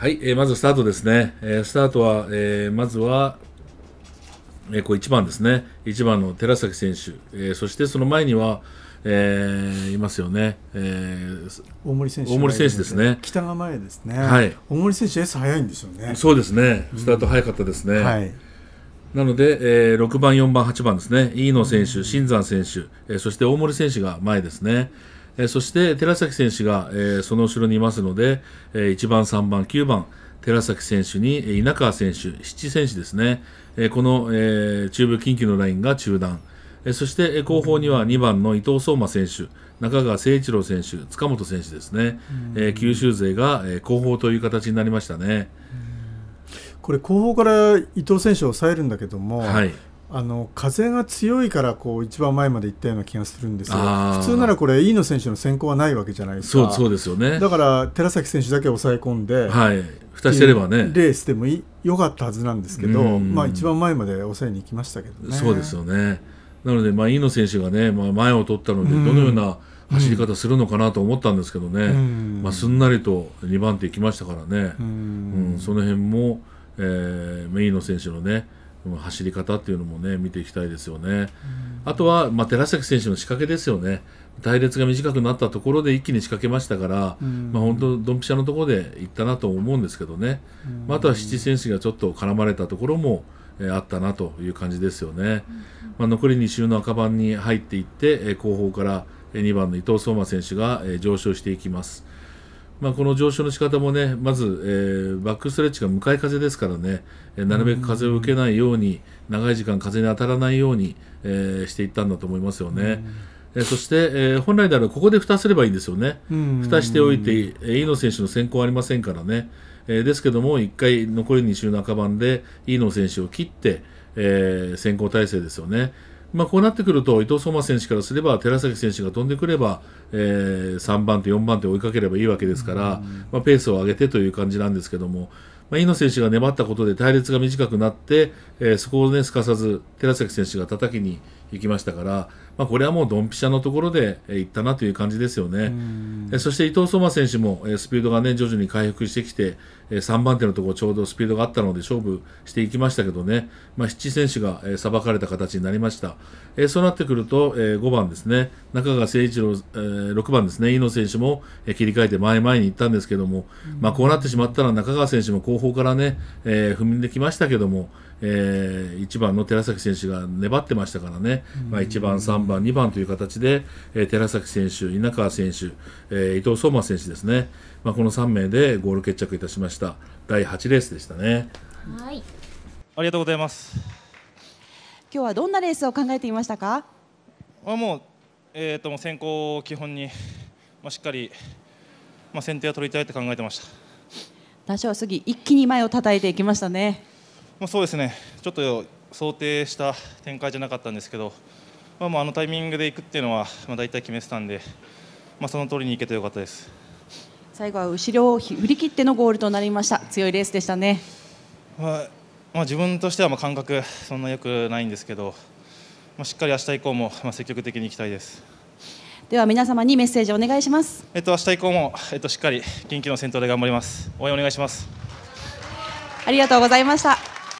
はい、えー、まずスタートですね。えー、スタートは、えー、まずは、えー、こう1番ですね。1番の寺崎選手、えー、そしてその前には、えー、いますよね、えー、大森選手、大森選手ですね北が前ですね、はい、大森選手 S 早いんですよねそうですねスタート早かったですね、うん、はいなので、えー、6番、4番、8番ですね、飯野選手、新山選手、えー、そして大森選手が前ですね、えー、そして寺崎選手が、えー、その後ろにいますので、えー、1番、3番、9番、寺崎選手に稲川選手、七選手ですね、えこの、え中部近畿のラインが中断、えそして、え後方には2番の伊藤相馬選手、中川誠一郎選手、塚本選手ですね、え九州勢が、え後方という形になりましたね。これ後方から伊藤選手を抑えるんだけども、はい、あの風が強いからこう一番前まで行ったような気がするんですが普通ならこれ、飯野選手の先行はないわけじゃないですか、そうですよねだから寺崎選手だけ抑え込んで、はい、蓋してればねレースでもいよかったはずなんですけど、まあ、一番前まで抑えに行きましたけどね。そうですよねなので、まあ、飯野選手がね、まあ、前を取ったので、どのような走り方するのかなと思ったんですけどね、まあ、すんなりと2番手行きましたからね、うんその辺も、えー、飯野選手のね、この走り方っていうのもね見ていきたいですよね。あとは、まあ、寺崎選手の仕掛けですよね。隊列が短くなったところで一気に仕掛けましたから、まあ、本当ドンピシャのところでいったなと思うんですけどね、まあ、あとは七選手がちょっと絡まれたところも、えー、あったなという感じですよね。まあ、残り2周の赤番に入っていって、えー、後方から2番の伊藤相馬選手が、えー、上昇していきます。まあ、この上昇の仕方もねまず、えー、バックストレッチが向かい風ですからね、えー、なるべく風を受けないように、うん、長い時間風に当たらないように、えー、していったんだと思いますよね。うん、えそして、えー、本来であればここで蓋すればいいんですよね、うん、蓋しておいて、えー、飯野選手の先行ありませんからね、えー、ですけども、1回残り2周半ばで飯野選手を切って、えー、先行体制ですよね、まあ、こうなってくると伊藤相馬選手からすれば寺崎選手が飛んでくれば、えー、3番手、4番手追いかければいいわけですから、うん、まあ、ペースを上げてという感じなんですけども、まあ、野選手が粘ったことで隊列が短くなって、えー、そこを、ね、すかさず寺崎選手が叩きに、行きましたから、まあ、これはもうドンピシャのところでいったなという感じですよね。そして伊藤相馬選手もスピードがね徐々に回復してきて3番手のところちょうどスピードがあったので勝負していきましたけどね、まあ、七選手がさばかれた形になりました。そうなってくると5番ですね中川誠一郎6番ですね飯野選手も切り替えて前前に行ったんですけども、まあ、こうなってしまったら中川選手も後方からね踏んできましたけども。えー、1番の寺崎選手が粘ってましたからね、まあ、1番、3番、2番という形で、えー、寺崎選手、稲川選手、えー、伊藤壮馬選手ですね、まあ、この3名でゴール決着いたしました第8レースでしたね。はいありがとうございます今日はどんなレースを考えていましたか、あ、もう、えーと、先行を基本に、まあ、しっかり、まあ、先手は取りたいと考えてました。多少過ぎ一気に前を叩いていきましたね。まあ、そうですね、ちょっと想定した展開じゃなかったんですけど、まあ、あのタイミングでいくっていうのは、まあ、大体決めてたんで、まあ、その通りにいけてよかったです最後は後ろを振り切ってのゴールとなりました、強いレースでしたね。まあまあ、自分としてはまあ感覚、そんなよくないんですけど、まあ、しっかり明日以降もまあ積極的に行きたいです。では皆様にメッセージをお願いします。えっと明日以降もえっとしっかり元気の先頭で頑張ります。応援お願いします。ありがとうございました。